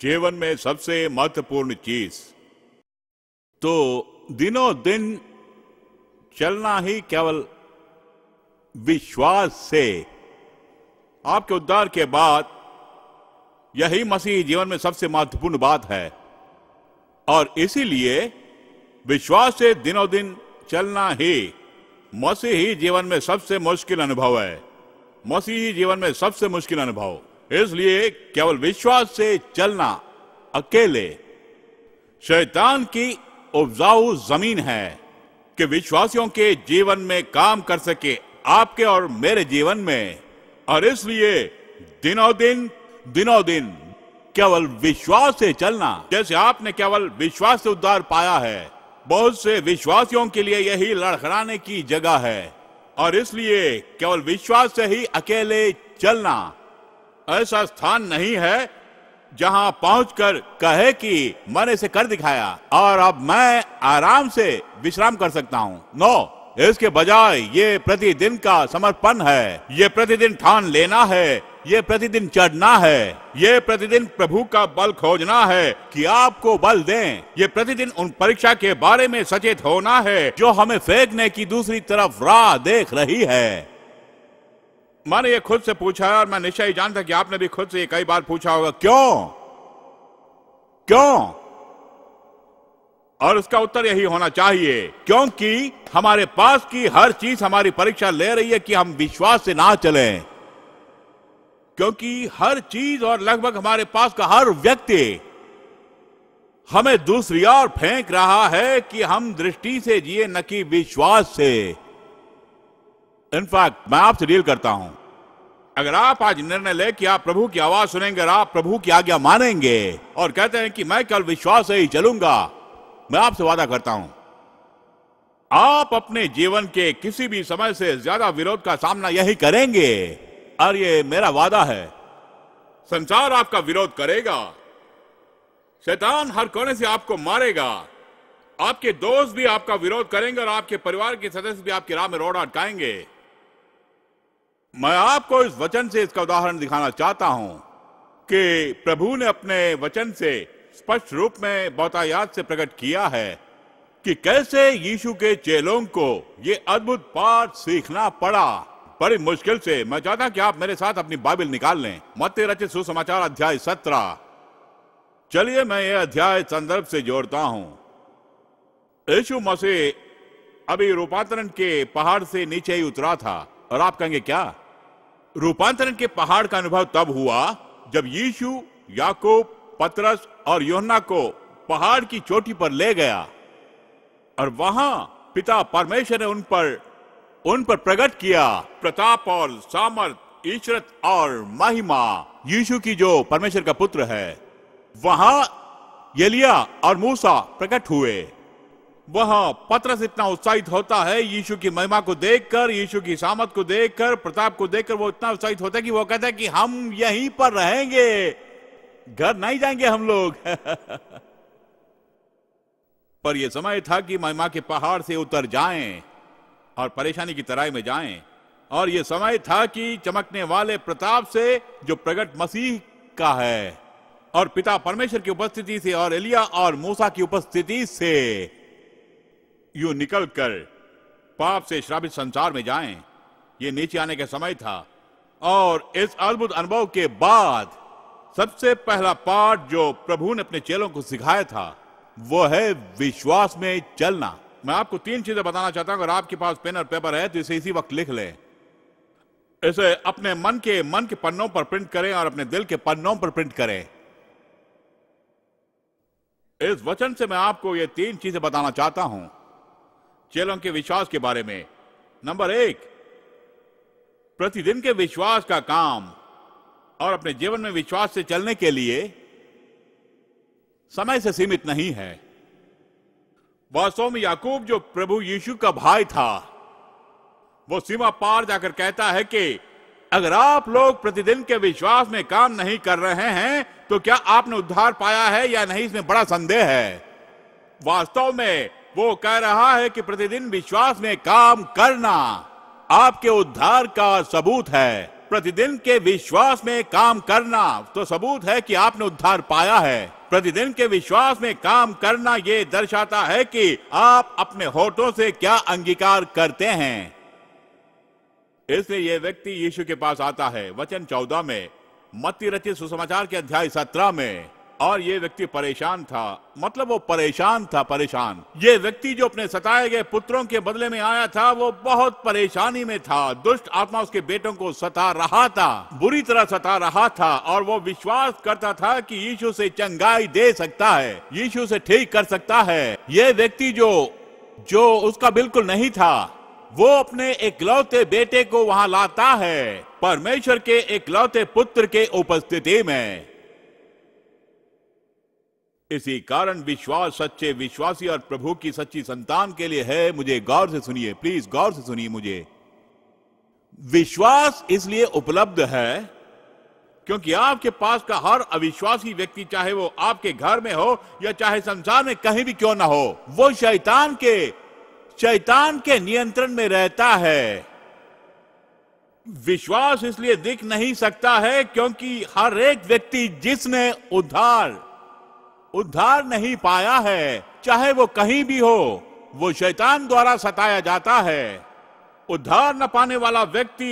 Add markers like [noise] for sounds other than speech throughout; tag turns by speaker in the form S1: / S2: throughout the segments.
S1: जीवन में सबसे महत्वपूर्ण चीज तो दिनों दिन चलना ही केवल विश्वास से आपके उद्धार के बाद यही मसीह जीवन में सबसे महत्वपूर्ण बात है और इसीलिए विश्वास से दिनों दिन चलना ही मसीही जीवन में सबसे मुश्किल अनुभव है मसीही जीवन में सबसे मुश्किल अनुभव इसलिए केवल विश्वास से चलना अकेले शैतान की उपजाऊ जमीन है कि विश्वासियों के जीवन में काम कर सके आपके और मेरे जीवन में और इसलिए दिनों दिन दिनों दिन केवल विश्वास से चलना जैसे आपने केवल विश्वास से उद्धार पाया है बहुत से विश्वासियों के लिए यही लड़खड़ाने की जगह है और इसलिए केवल विश्वास से ही अकेले चलना ऐसा स्थान नहीं है जहां पहुंचकर कहे कि मैंने इसे कर दिखाया और अब मैं आराम से विश्राम कर सकता हूं नो इसके बजाय ये प्रतिदिन का समर्पण है ये प्रतिदिन ठान लेना है ये प्रतिदिन चढ़ना है ये प्रतिदिन प्रभु का बल खोजना है कि आपको बल दें ये प्रतिदिन उन परीक्षा के बारे में सचेत होना है जो हमें फेंकने की दूसरी तरफ राह देख रही है मैंने ये खुद से पूछा है और मैं निश्चय ही जानता कि आपने भी खुद से ये कई बार पूछा होगा क्यों क्यों और उसका उत्तर यही होना चाहिए क्योंकि हमारे पास की हर चीज हमारी परीक्षा ले रही है कि हम विश्वास से ना चलें क्योंकि हर चीज और लगभग हमारे पास का हर व्यक्ति हमें दूसरी ओर फेंक रहा है कि हम दृष्टि से जिए न कि विश्वास से इनफैक्ट मैं आपसे डील करता हूं अगर आप आज निर्णय ले कि आप प्रभु की आवाज सुनेंगे और आप प्रभु की आज्ञा मानेंगे और कहते हैं कि मैं कल विश्वास से ही चलूंगा मैं आपसे वादा करता हूं आप अपने जीवन के किसी भी समय से ज्यादा विरोध का सामना यही करेंगे और ये मेरा वादा है संसार आपका विरोध करेगा शैतान हर कोने से आपको मारेगा आपके दोस्त भी आपका विरोध करेंगे और आपके परिवार के सदस्य भी आपकी राह में रोड अटकाएंगे मैं आपको इस वचन से इसका उदाहरण दिखाना चाहता हूं कि प्रभु ने अपने वचन से स्पष्ट रूप में बौतायात से प्रकट किया है कि कैसे यीशु के चेलों को यह अद्भुत पाठ सीखना पड़ा बड़ी मुश्किल से मैं चाहता कि आप मेरे साथ अपनी बाइबिल निकाल लें मत रचित सुसमाचार अध्याय सत्रह चलिए मैं यह अध्याय संदर्भ से जोड़ता हूं यीशु मसीह अभी रूपांतरण के पहाड़ से नीचे ही उतरा था और आप कहेंगे क्या रूपांतरण के पहाड़ का अनुभव तब हुआ जब यीशु याकूब पतरस और योहना को पहाड़ की चोटी पर ले गया और वहां पिता परमेश्वर ने उन पर उन पर प्रकट किया प्रताप और सामर्थ ईश्वरत और महिमा यीशु की जो परमेश्वर का पुत्र है वहां यलिया और मूसा प्रकट हुए वह पत्रस इतना उत्साहित होता है यीशु की महिमा को देखकर यीशु की सामत को देखकर प्रताप को देखकर वो इतना उत्साहित होता है कि वो कहता है कि हम यहीं पर रहेंगे घर नहीं जाएंगे हम लोग [laughs] पर यह समय था कि महिमा के पहाड़ से उतर जाएं और परेशानी की तराई में जाएं और यह समय था कि चमकने वाले प्रताप से जो प्रकट मसीह का है और पिता परमेश्वर की उपस्थिति से और एलिया और मूसा की उपस्थिति से यू निकल कर पाप से श्रावित संसार में जाएं ये नीचे आने का समय था और इस अद्भुत अनुभव के बाद सबसे पहला पाठ जो प्रभु ने अपने चेलों को सिखाया था वो है विश्वास में चलना मैं आपको तीन चीजें बताना चाहता हूं अगर आपके पास पेन और पेपर है तो इसे इसी वक्त लिख लें इसे अपने मन के मन के पन्नों पर प्रिंट करें और अपने दिल के पन्नों पर प्रिंट करें इस वचन से मैं आपको ये तीन चीजें बताना चाहता हूं चेलों के विश्वास के बारे में नंबर एक प्रतिदिन के विश्वास का काम और अपने जीवन में विश्वास से चलने के लिए समय से सीमित नहीं है वास्तव में याकूब जो प्रभु यीशु का भाई था वो सीमा पार जाकर कहता है कि अगर आप लोग प्रतिदिन के विश्वास में काम नहीं कर रहे हैं तो क्या आपने उद्धार पाया है या नहीं इसमें बड़ा संदेह है वास्तव में वो कह रहा है कि प्रतिदिन विश्वास में काम करना आपके उद्धार का सबूत है प्रतिदिन के विश्वास में काम करना तो सबूत है कि आपने उद्धार पाया है प्रतिदिन के विश्वास में काम करना ये दर्शाता है कि आप अपने होठों से क्या अंगीकार करते हैं इसलिए यह व्यक्ति यीशु के पास आता है वचन चौदह में मत्ती रचित सुसमाचार के अध्याय सत्रह में और ये व्यक्ति परेशान था मतलब वो परेशान था परेशान ये व्यक्ति जो अपने सताए गए पुत्रों के बदले में आया था वो बहुत परेशानी में था दुष्ट आत्मा उसके बेटों को सता रहा था बुरी तरह सता रहा था और वो विश्वास करता था कि यीशु से चंगाई दे सकता है यीशु से ठीक कर सकता है ये व्यक्ति जो जो उसका बिल्कुल नहीं था वो अपने लौते बेटे को वहां लाता है परमेश्वर के इकलौते पुत्र के उपस्थिति में इसी कारण विश्वास सच्चे विश्वासी और प्रभु की सच्ची संतान के लिए है मुझे गौर से सुनिए प्लीज गौर से सुनिए मुझे विश्वास इसलिए उपलब्ध है क्योंकि आपके पास का हर अविश्वासी व्यक्ति चाहे वो आपके घर में हो या चाहे संसार में कहीं भी क्यों ना हो वो शैतान के शैतान के नियंत्रण में रहता है विश्वास इसलिए दिख नहीं सकता है क्योंकि हर एक व्यक्ति जिसने उद्धार उद्धार नहीं पाया है चाहे वो कहीं भी हो वो शैतान द्वारा सताया जाता है उद्धार न पाने वाला व्यक्ति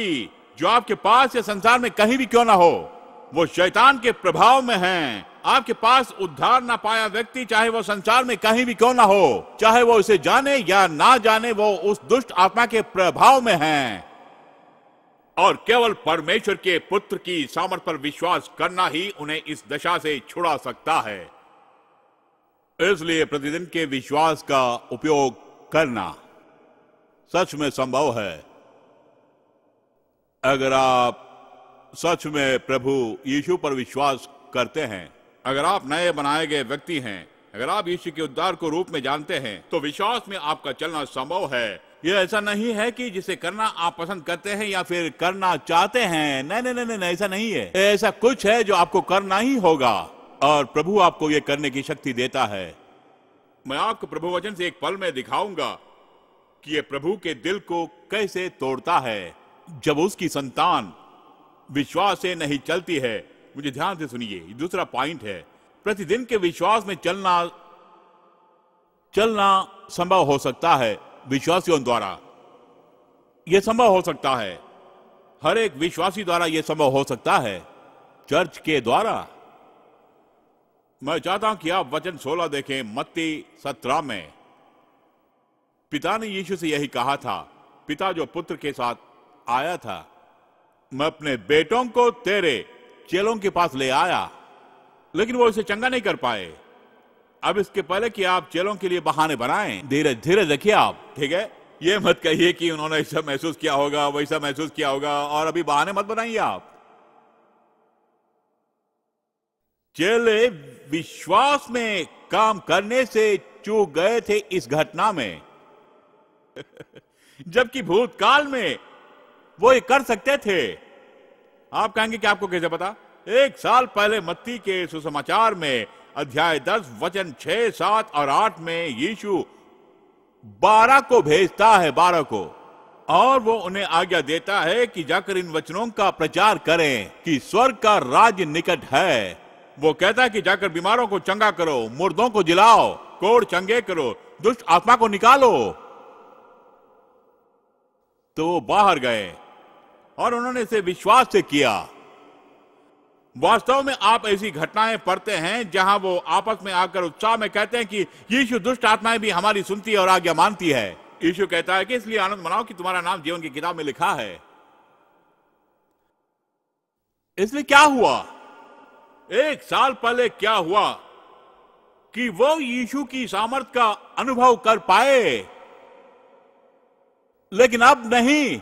S1: जो आपके पास या संसार में कहीं भी क्यों ना हो वो शैतान के प्रभाव में है आपके पास उद्धार ना पाया व्यक्ति चाहे वो संसार में कहीं भी क्यों ना हो चाहे वो उसे जाने या ना जाने वो उस दुष्ट आत्मा के प्रभाव में है और केवल परमेश्वर के पुत्र की सामर्थ पर विश्वास करना ही उन्हें इस दशा से छुड़ा सकता है इसलिए प्रतिदिन के विश्वास का उपयोग करना सच में संभव है अगर आप सच में प्रभु यीशु पर विश्वास करते हैं अगर आप नए बनाए गए व्यक्ति हैं अगर आप यीशु के उद्धार को रूप में जानते हैं तो विश्वास में आपका चलना संभव है यह ऐसा नहीं है कि जिसे करना आप पसंद करते हैं या फिर करना चाहते हैं नहीं नहीं नहीं नहीं ऐसा नहीं है ऐसा कुछ है जो आपको करना ही होगा और प्रभु आपको यह करने की शक्ति देता है मैं आपको प्रभु वचन से एक पल में दिखाऊंगा कि यह प्रभु के दिल को कैसे तोड़ता है जब उसकी संतान विश्वास से नहीं चलती है मुझे ध्यान से सुनिए दूसरा पॉइंट है प्रतिदिन के विश्वास में चलना चलना संभव हो सकता है विश्वासियों द्वारा यह संभव हो सकता है हर एक विश्वासी द्वारा यह संभव हो सकता है चर्च के द्वारा मैं चाहता हूं कि आप वचन 16 देखें मत्ती 17 में पिता ने यीशु से यही कहा था पिता जो पुत्र के साथ आया था मैं अपने बेटों को तेरे चेलों के पास ले आया लेकिन वो इसे चंगा नहीं कर पाए अब इसके पहले कि आप चेलों के लिए बहाने बनाएं धीरे धीरे देखिए आप ठीक है ये मत कहिए कि उन्होंने ऐसा महसूस किया होगा वैसा महसूस किया होगा और अभी बहाने मत बनाइए आप चेले विश्वास में काम करने से चूक गए थे इस घटना में [laughs] जबकि भूतकाल में वो ये कर सकते थे आप कहेंगे कि आपको कैसे पता एक साल पहले मत्ती के सुसमाचार में अध्याय दस वचन छह सात और आठ में यीशु बारह को भेजता है बारह को और वो उन्हें आज्ञा देता है कि जाकर इन वचनों का प्रचार करें कि स्वर्ग का राज्य निकट है वो कहता है कि जाकर बीमारों को चंगा करो मुर्दों को जिलाओ कोड़ चंगे करो दुष्ट आत्मा को निकालो तो वो बाहर गए और उन्होंने इसे विश्वास से किया वास्तव में आप ऐसी घटनाएं पढ़ते हैं जहां वो आपस में आकर उत्साह में कहते हैं कि यीशु दुष्ट आत्माएं भी हमारी सुनती है और आज्ञा मानती है यीशु कहता है कि इसलिए आनंद मनाओ कि तुम्हारा नाम जीवन की किताब में लिखा है इसलिए क्या हुआ एक साल पहले क्या हुआ कि वो यीशु की सामर्थ का अनुभव कर पाए लेकिन अब नहीं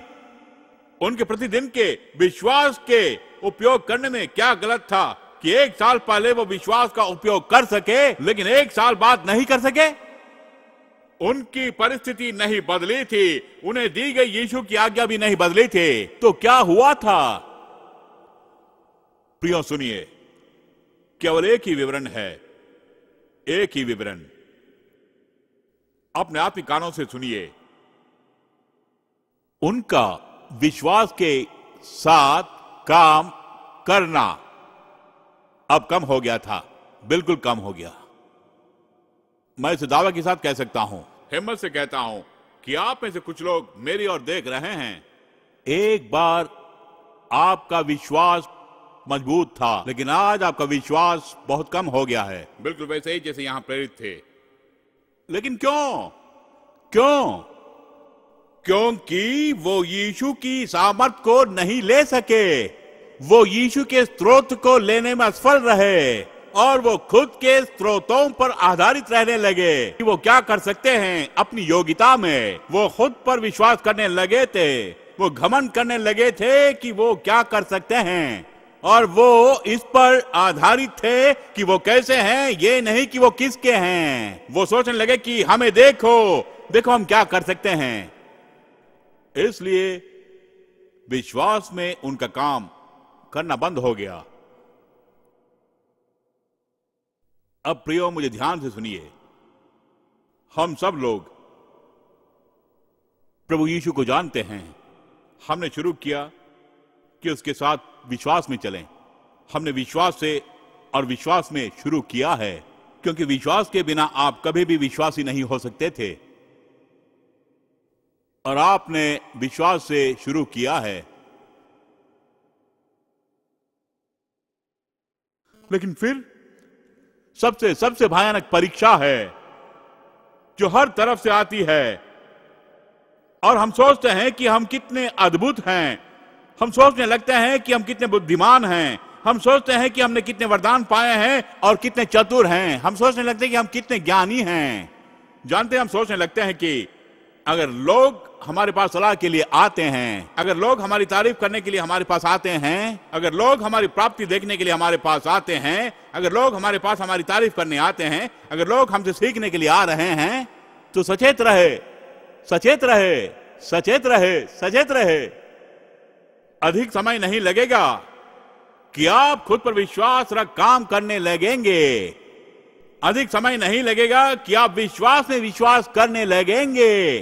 S1: उनके प्रतिदिन के विश्वास के उपयोग करने में क्या गलत था कि एक साल पहले वो विश्वास का उपयोग कर सके लेकिन एक साल बाद नहीं कर सके उनकी परिस्थिति नहीं बदली थी उन्हें दी गई यीशु की आज्ञा भी नहीं बदली थी तो क्या हुआ था प्रियो सुनिए केवल एक ही विवरण है एक ही विवरण अपने आप ही कानों से सुनिए उनका विश्वास के साथ काम करना अब कम हो गया था बिल्कुल कम हो गया मैं इस दावा के साथ कह सकता हूं हिम्मत से कहता हूं कि आप में से कुछ लोग मेरी ओर देख रहे हैं एक बार आपका विश्वास मजबूत था लेकिन आज आपका विश्वास बहुत कम हो गया है बिल्कुल वैसे ही जैसे यहां प्रेरित थे लेकिन क्यों क्यों क्योंकि वो यीशु की सामर्थ को नहीं ले सके वो यीशु के स्रोत को लेने में असफल रहे और वो खुद के स्रोतों पर आधारित रहने लगे कि वो क्या कर सकते हैं अपनी योग्यता में वो खुद पर विश्वास करने लगे थे वो घमन करने लगे थे कि वो क्या कर सकते हैं और वो इस पर आधारित थे कि वो कैसे हैं ये नहीं कि वो किसके हैं वो सोचने लगे कि हमें देखो देखो हम क्या कर सकते हैं इसलिए विश्वास में उनका काम करना बंद हो गया अब प्रियो मुझे ध्यान से सुनिए हम सब लोग प्रभु यीशु को जानते हैं हमने शुरू किया कि उसके साथ विश्वास में चलें हमने विश्वास से और विश्वास में शुरू किया है क्योंकि विश्वास के बिना आप कभी भी विश्वासी नहीं हो सकते थे और आपने विश्वास से शुरू किया है लेकिन फिर सबसे सबसे भयानक परीक्षा है जो हर तरफ से आती है और हम सोचते हैं कि हम कितने अद्भुत हैं हम सोचने लगते हैं कि हम कितने बुद्धिमान हैं हम सोचते हैं कि हमने कितने वरदान पाए हैं और कितने चतुर हैं हम सोचने लगते हैं कि हम कितने ज्ञानी हैं जानते हैं हम सोचने लगते हैं कि अगर लोग हमारे पास सलाह के लिए आते हैं अगर लोग हमारी तारीफ करने के लिए हमारे पास आते हैं अगर लोग हमारी प्राप्ति देखने के लिए हमारे पास आते हैं अगर लोग हमारे पास हमारी तारीफ करने आते हैं अगर लोग हमसे सीखने के लिए आ रहे हैं तो सचेत रहे सचेत रहे सचेत रहे सचेत रहे अधिक समय नहीं लगेगा कि आप खुद पर विश्वास रख काम करने लगेंगे अधिक समय नहीं लगेगा कि आप विश्वास में विश्वास करने लगेंगे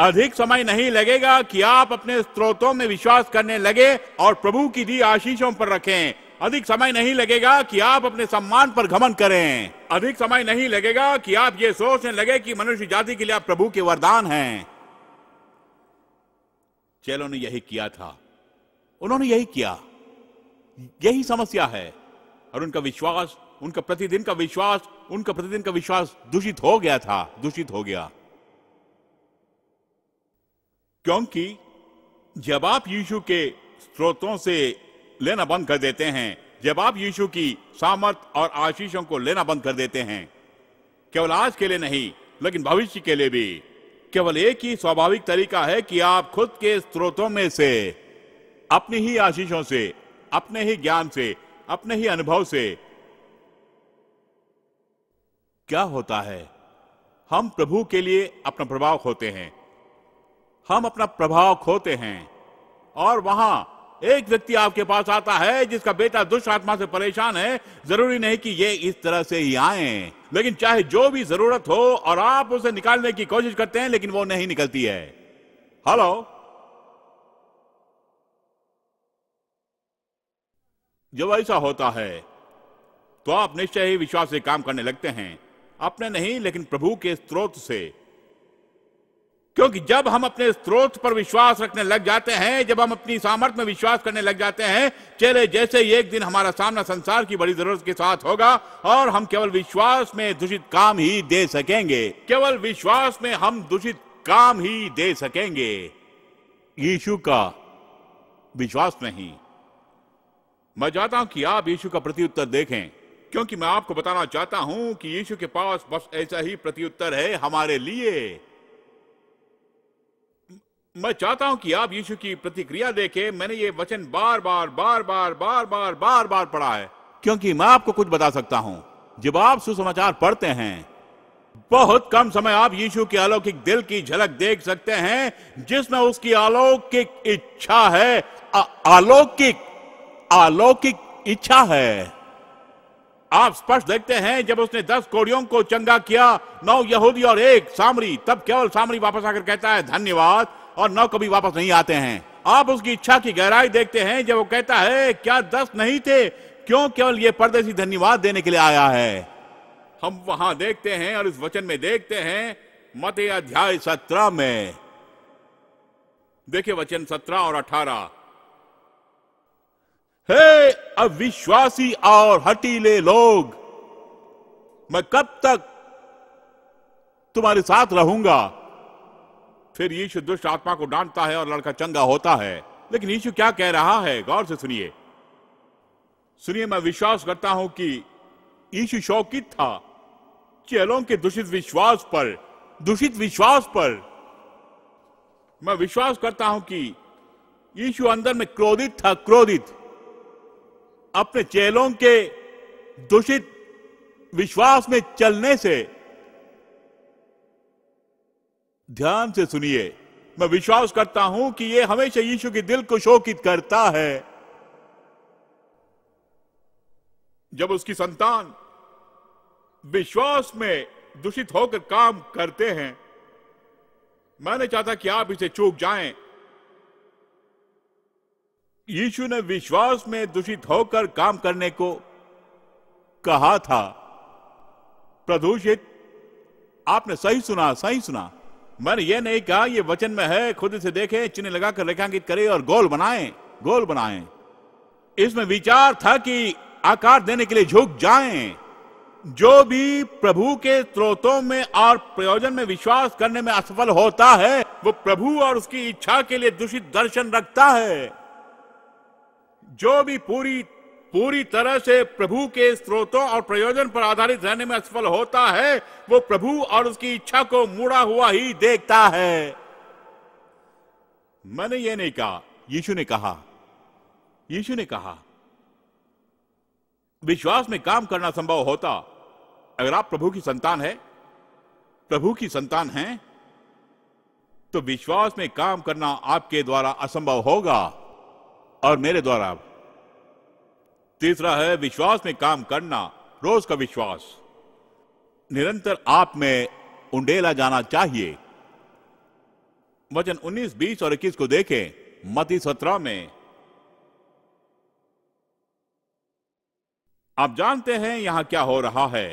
S1: अधिक समय नहीं लगेगा कि आप अपने स्रोतों में विश्वास करने लगे और प्रभु की दी आशीषों पर रखें अधिक समय नहीं लगेगा कि आप अपने सम्मान पर घमन करें अधिक समय नहीं लगेगा कि आप ये सोचने लगे कि मनुष्य जाति के लिए आप प्रभु के वरदान हैं चलो ने यही किया था उन्होंने यही किया यही समस्या है और उनका विश्वास उनका प्रतिदिन का विश्वास उनका प्रतिदिन का विश्वास दूषित हो गया था दूषित हो गया क्योंकि जब आप यीशु के स्रोतों से लेना बंद कर देते हैं जब आप यीशु की सामर्थ और आशीषों को लेना बंद कर देते हैं केवल आज के लिए नहीं लेकिन भविष्य के लिए भी केवल एक ही स्वाभाविक तरीका है कि आप खुद के स्रोतों में से अपनी ही आशीषों से अपने ही ज्ञान से अपने ही अनुभव से क्या होता है हम प्रभु के लिए अपना प्रभाव खोते हैं हम अपना प्रभाव खोते हैं और वहां एक व्यक्ति आपके पास आता है जिसका बेटा दुष्ट आत्मा से परेशान है जरूरी नहीं कि ये इस तरह से ही आए लेकिन चाहे जो भी जरूरत हो और आप उसे निकालने की कोशिश करते हैं लेकिन वो नहीं निकलती है हेलो जब ऐसा होता है तो आप निश्चय ही विश्वास से काम करने लगते हैं अपने नहीं लेकिन प्रभु के स्रोत से क्योंकि जब हम अपने स्त्रोत पर विश्वास रखने लग जाते हैं जब हम अपनी सामर्थ्य में विश्वास करने लग जाते हैं चले जैसे ही एक दिन हमारा सामना संसार की बड़ी जरूरत के साथ होगा और हम केवल विश्वास में दूषित काम ही दे सकेंगे केवल विश्वास में हम दूषित काम ही दे सकेंगे यीशु का विश्वास नहीं मैं चाहता हूं कि आप यीशु का प्रत्युत्तर देखें क्योंकि मैं आपको बताना चाहता हूं कि यीशु के पास बस ऐसा ही प्रत्युत्तर है हमारे लिए मैं चाहता हूं कि आप यीशु की प्रतिक्रिया देखें मैंने ये वचन बार बार बार बार बार बार बार बार पढ़ा है क्योंकि मैं आपको कुछ बता सकता हूं जब आप सुसमाचार पढ़ते हैं बहुत कम समय आप यीशु के अलौकिक दिल की झलक देख सकते हैं जिसमें उसकी अलौकिक इच्छा है अलौकिक अलौकिक इच्छा है आप स्पष्ट देखते हैं जब उसने दस कोड़ियों को चंगा किया नौ यहूदी और एक सामरी तब केवल सामरी वापस आकर कहता है धन्यवाद और नौ कभी वापस नहीं आते हैं आप उसकी इच्छा की गहराई देखते हैं जब वो कहता है क्या दस नहीं थे क्यों केवल ये परदेसी धन्यवाद देने के लिए आया है हम वहां देखते हैं और इस वचन में देखते हैं मत अध्याय सत्रह में देखिए वचन सत्रह और अठारह हे अविश्वासी और हटीले लोग मैं कब तक तुम्हारे साथ रहूंगा फिर यीशु दुष्ट आत्मा को डांटता है और लड़का चंगा होता है लेकिन यीशु क्या कह रहा है गौर से सुनिए सुनिए मैं विश्वास करता हूं कि यीशु शौकित था चेलों के दूषित विश्वास पर दूषित विश्वास पर मैं विश्वास करता हूं कि यीशु अंदर में क्रोधित था क्रोधित अपने चेलों के दूषित विश्वास में चलने से ध्यान से सुनिए मैं विश्वास करता हूं कि यह हमेशा यीशु के दिल को शोकित करता है जब उसकी संतान विश्वास में दूषित होकर काम करते हैं मैं नहीं चाहता कि आप इसे चूक जाएं यीशु ने विश्वास में दूषित होकर काम करने को कहा था प्रदूषित आपने सही सुना सही सुना मैंने यह नहीं कहा यह वचन में है खुद से देखें चिन्ह लगाकर रेखांकित करें और गोल बनाएं गोल बनाएं इसमें विचार था कि आकार देने के लिए झुक जाएं जो भी प्रभु के स्रोतों में और प्रयोजन में विश्वास करने में असफल होता है वो प्रभु और उसकी इच्छा के लिए दूषित दर्शन रखता है जो भी पूरी पूरी तरह से प्रभु के स्रोतों और प्रयोजन पर आधारित रहने में असफल होता है वो प्रभु और उसकी इच्छा को मुड़ा हुआ ही देखता है मैंने ये नहीं कहा यीशु ने कहा यीशु ने कहा विश्वास में काम करना संभव होता अगर आप प्रभु की संतान है प्रभु की संतान है तो विश्वास में काम करना आपके द्वारा असंभव होगा और मेरे द्वारा तीसरा है विश्वास में काम करना रोज का विश्वास निरंतर आप में उंडेला जाना चाहिए वचन 19, 20 और 21 को देखें मती सत्रह में आप जानते हैं यहां क्या हो रहा है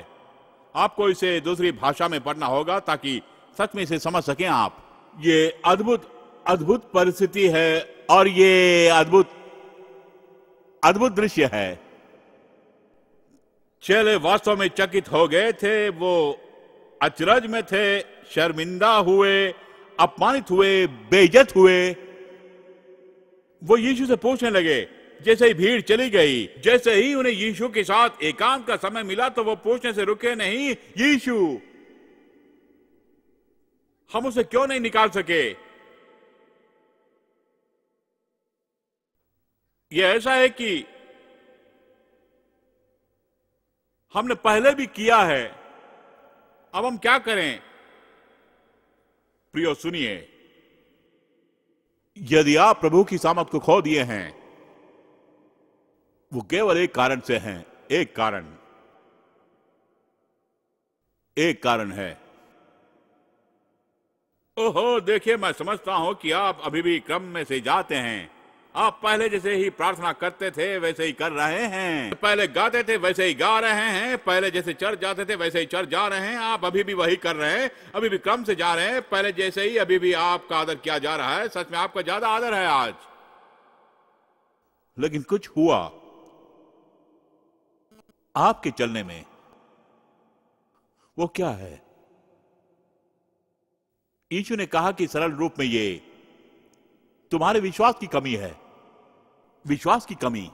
S1: आपको इसे दूसरी भाषा में पढ़ना होगा ताकि सच में इसे समझ सकें आप ये अद्भुत अद्भुत परिस्थिति है और ये अद्भुत अद्भुत दृश्य है चेले वास्तव में चकित हो गए थे वो अचरज में थे शर्मिंदा हुए अपमानित हुए बेजत हुए वो यीशु से पूछने लगे जैसे ही भीड़ चली गई जैसे ही उन्हें यीशु के साथ एकांत का समय मिला तो वो पूछने से रुके नहीं यीशु हम उसे क्यों नहीं निकाल सके यह ऐसा है कि हमने पहले भी किया है अब हम क्या करें प्रियो सुनिए यदि आप प्रभु की सामत को खो दिए हैं वो केवल एक कारण से हैं एक कारण एक कारण है ओहो देखिए मैं समझता हूं कि आप अभी भी क्रम में से जाते हैं आप पहले जैसे ही प्रार्थना करते थे वैसे ही कर रहे हैं पहले गाते थे वैसे ही गा रहे हैं पहले जैसे चर्च जाते थे वैसे ही चर्च जा रहे हैं आप अभी भी वही कर रहे हैं अभी भी क्रम से जा रहे हैं पहले जैसे ही अभी भी आपका आदर किया जा रहा है सच में आपका ज्यादा आदर है आज लेकिन कुछ हुआ आपके चलने में वो क्या है यीशु ने कहा कि सरल रूप में ये तुम्हारे विश्वास की कमी है विश्वास की कमी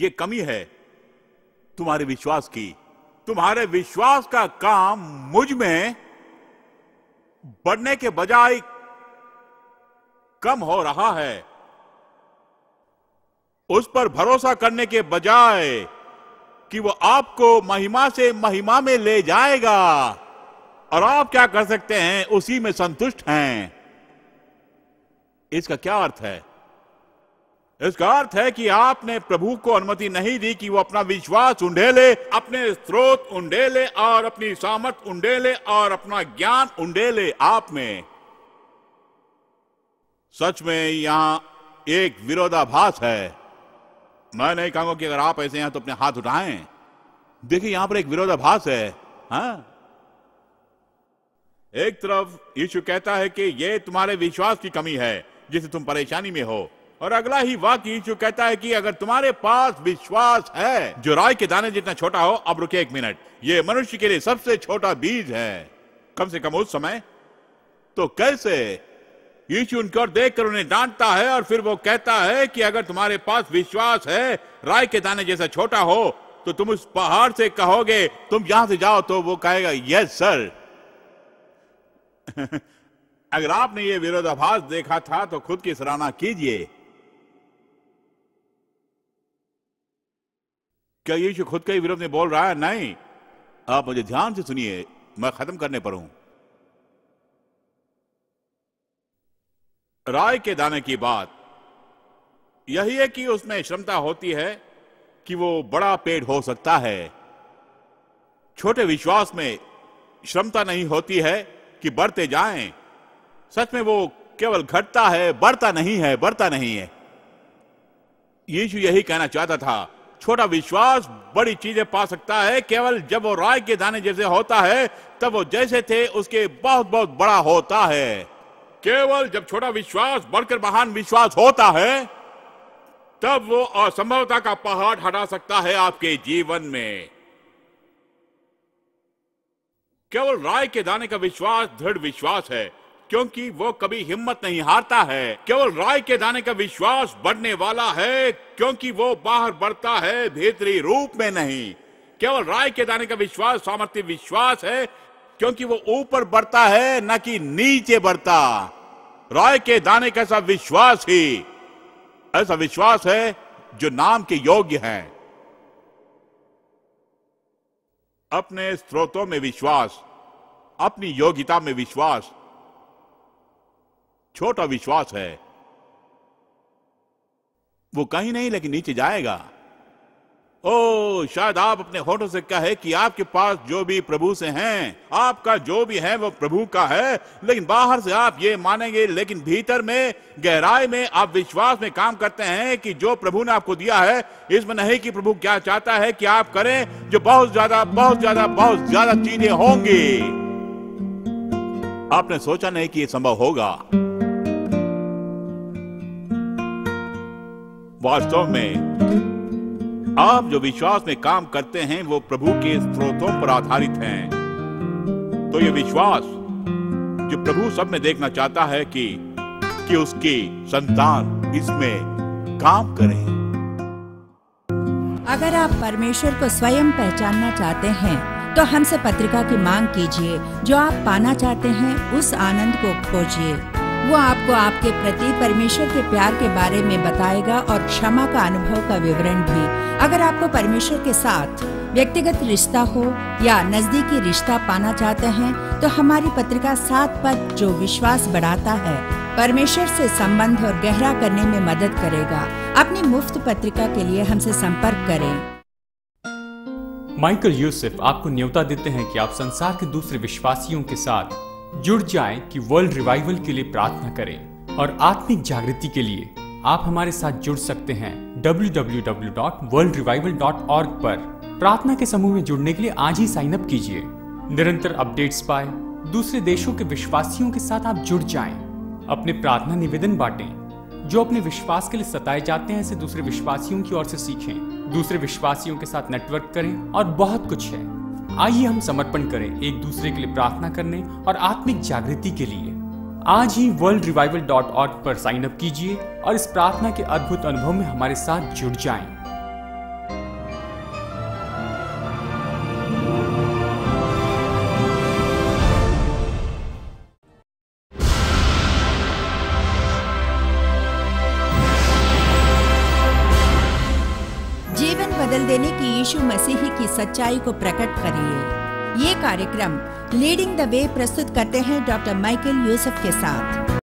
S1: ये कमी है तुम्हारे विश्वास की तुम्हारे विश्वास का काम मुझ में बढ़ने के बजाय कम हो रहा है उस पर भरोसा करने के बजाय कि वो आपको महिमा से महिमा में ले जाएगा और आप क्या कर सकते हैं उसी में संतुष्ट हैं इसका क्या अर्थ है इसका अर्थ है कि आपने प्रभु को अनुमति नहीं दी कि वो अपना विश्वास ले अपने स्रोत ले और अपनी सामर्थ ले और अपना ज्ञान ले आप में सच में यहां एक विरोधाभास है मैं नहीं कहूंगा कि अगर आप ऐसे हैं तो अपने हाथ उठाएं देखिए यहां पर एक विरोधाभास है हा? एक तरफ यीशु कहता है कि यह तुम्हारे विश्वास की कमी है जिसे तुम परेशानी में हो और अगला ही वाक्य यीशु कहता है कि अगर तुम्हारे पास विश्वास है जो राय के दाने जितना छोटा हो अब रुके एक मिनट ये मनुष्य के लिए सबसे छोटा बीज है कम से कम उस समय तो कैसे यीशु उनकी ओर देखकर उन्हें डांटता है और फिर वो कहता है कि अगर तुम्हारे पास विश्वास है राय के दाने जैसा छोटा हो तो तुम उस पहाड़ से कहोगे तुम यहां से जाओ तो वो कहेगा यस सर [laughs] अगर आपने ये विरोधाभास देखा था तो खुद की सराहना कीजिए क्या यीशु खुद के ही विरोध में बोल रहा है नहीं आप मुझे ध्यान से सुनिए मैं खत्म करने पर हूं राय के दाने की बात यही है कि उसमें क्षमता होती है कि वो बड़ा पेड़ हो सकता है छोटे विश्वास में क्षमता नहीं होती है कि बढ़ते जाएं सच में वो केवल घटता है बढ़ता नहीं है बढ़ता नहीं है यीशु यही कहना चाहता था छोटा विश्वास बड़ी चीजें पा सकता है केवल जब वो राय के दाने जैसे होता है तब वो जैसे थे उसके बहुत बहुत बड़ा होता है केवल जब छोटा विश्वास बढ़कर महान विश्वास होता है तब वो असंभवता का पहाड़ हटा सकता है आपके जीवन में केवल राय के दाने का विश्वास दृढ़ विश्वास है क्योंकि वो कभी हिम्मत नहीं हारता है केवल राय के दाने का विश्वास बढ़ने वाला है क्योंकि वो बाहर बढ़ता है भीतरी रूप में नहीं केवल राय के दाने का विश्वास सामर्थ्य विश्वास है क्योंकि वो ऊपर बढ़ता है न कि नीचे बढ़ता राय के दाने का ऐसा विश्वास ही ऐसा विश्वास है जो नाम के योग्य है अपने स्रोतों में विश्वास अपनी योग्यता में विश्वास छोटा विश्वास है वो कहीं नहीं लेकिन नीचे जाएगा ओ शायद आप अपने होठों से कहे कि आपके पास जो भी प्रभु से हैं आपका जो भी है वो प्रभु का है लेकिन बाहर से आप ये मानेंगे लेकिन भीतर में गहराई में आप विश्वास में काम करते हैं कि जो प्रभु ने आपको दिया है इसमें नहीं कि प्रभु क्या चाहता है कि आप करें जो बहुत ज्यादा बहुत ज्यादा बहुत ज्यादा चीजें होंगी आपने सोचा नहीं कि यह संभव होगा वास्तव में आप जो विश्वास में काम करते हैं वो प्रभु के स्रोतों पर आधारित हैं तो ये विश्वास जो प्रभु सब में देखना चाहता है कि कि उसकी संतान इसमें काम करें अगर आप परमेश्वर को स्वयं पहचानना चाहते हैं तो हमसे पत्रिका की मांग कीजिए जो आप पाना चाहते हैं उस आनंद को खोजिए वो आपको आपके प्रति परमेश्वर के प्यार के बारे में बताएगा और क्षमा का अनुभव का विवरण भी अगर आपको परमेश्वर के साथ व्यक्तिगत रिश्ता हो या नजदीकी रिश्ता पाना चाहते हैं तो हमारी पत्रिका सात पद जो विश्वास बढ़ाता है परमेश्वर से संबंध और गहरा करने में मदद करेगा अपनी मुफ्त पत्रिका के लिए हमसे संपर्क करें माइकल यूसुफ आपको न्योता देते हैं कि आप संसार के दूसरे विश्वासियों के साथ जुड़ जाएं कि वर्ल्ड रिवाइवल के लिए प्रार्थना करें और आत्मिक जागृति के लिए आप हमारे साथ जुड़ सकते हैं www.worldrevival.org पर प्रार्थना के समूह में जुड़ने के लिए आज ही साइन अप कीजिए निरंतर अपडेट्स पाए दूसरे देशों के विश्वासियों के साथ आप जुड़ जाएं, अपने प्रार्थना निवेदन बांटें, जो अपने विश्वास के लिए सताए जाते हैं इसे दूसरे विश्वासियों की ओर से सीखें दूसरे विश्वासियों के साथ नेटवर्क करें और बहुत कुछ है आइए हम समर्पण करें एक दूसरे के लिए प्रार्थना करने और आत्मिक जागृति के लिए आज ही वर्ल्ड रिवाइवल डॉट ऑर्ग पर साइन अप कीजिए और इस प्रार्थना के अद्भुत अनुभव में हमारे साथ जुड़ जाएं। मसीह की सच्चाई को प्रकट करिए ये कार्यक्रम लीडिंग द वे प्रस्तुत करते हैं डॉक्टर माइकल यूसुफ के साथ